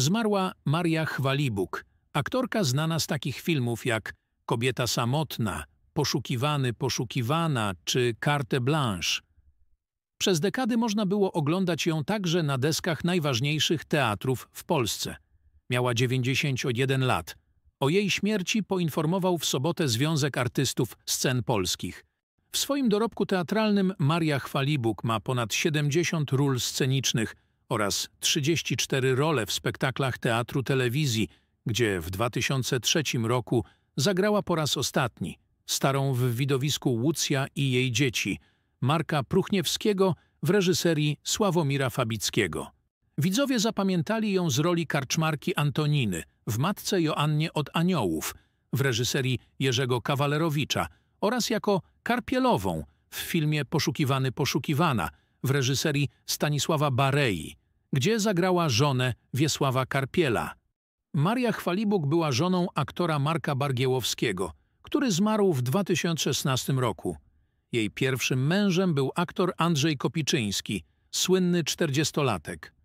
zmarła Maria Chwalibuk, aktorka znana z takich filmów jak Kobieta samotna, Poszukiwany, poszukiwana czy Carte Blanche. Przez dekady można było oglądać ją także na deskach najważniejszych teatrów w Polsce. Miała 91 lat. O jej śmierci poinformował w sobotę Związek Artystów Scen Polskich. W swoim dorobku teatralnym Maria Chwalibuk ma ponad 70 ról scenicznych – oraz 34 role w spektaklach teatru telewizji, gdzie w 2003 roku zagrała po raz ostatni starą w widowisku Łucja i jej dzieci, Marka Pruchniewskiego w reżyserii Sławomira Fabickiego. Widzowie zapamiętali ją z roli karczmarki Antoniny w Matce Joannie od Aniołów w reżyserii Jerzego Kawalerowicza oraz jako Karpielową w filmie Poszukiwany Poszukiwana – w reżyserii Stanisława Barei, gdzie zagrała żonę Wiesława Karpiela. Maria Chwalibuk była żoną aktora Marka Bargiełowskiego, który zmarł w 2016 roku. Jej pierwszym mężem był aktor Andrzej Kopiczyński, słynny czterdziestolatek.